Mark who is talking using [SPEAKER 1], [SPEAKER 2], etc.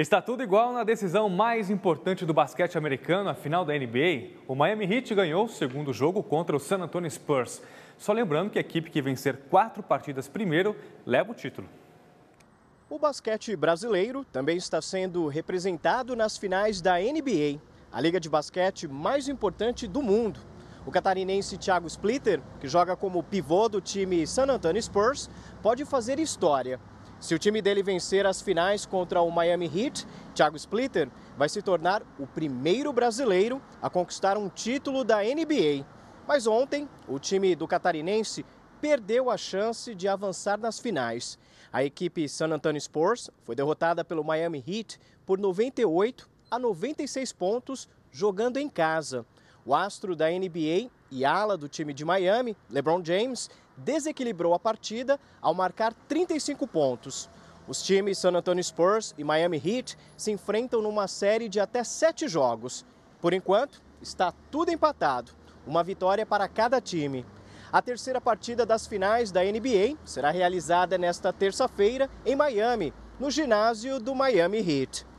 [SPEAKER 1] Está tudo igual na decisão mais importante do basquete americano, a final da NBA. O Miami Heat ganhou o segundo jogo contra o San Antonio Spurs. Só lembrando que a equipe que vencer quatro partidas primeiro leva o título.
[SPEAKER 2] O basquete brasileiro também está sendo representado nas finais da NBA, a liga de basquete mais importante do mundo. O catarinense Thiago Splitter, que joga como pivô do time San Antonio Spurs, pode fazer história se o time dele vencer as finais contra o Miami Heat, Thiago Splitter vai se tornar o primeiro brasileiro a conquistar um título da NBA. Mas ontem, o time do catarinense perdeu a chance de avançar nas finais. A equipe San Antonio Spurs foi derrotada pelo Miami Heat por 98 a 96 pontos jogando em casa. O astro da NBA e ala do time de Miami, LeBron James, desequilibrou a partida ao marcar 35 pontos. Os times San Antonio Spurs e Miami Heat se enfrentam numa série de até sete jogos. Por enquanto, está tudo empatado, uma vitória para cada time. A terceira partida das finais da NBA será realizada nesta terça-feira em Miami, no ginásio do Miami Heat.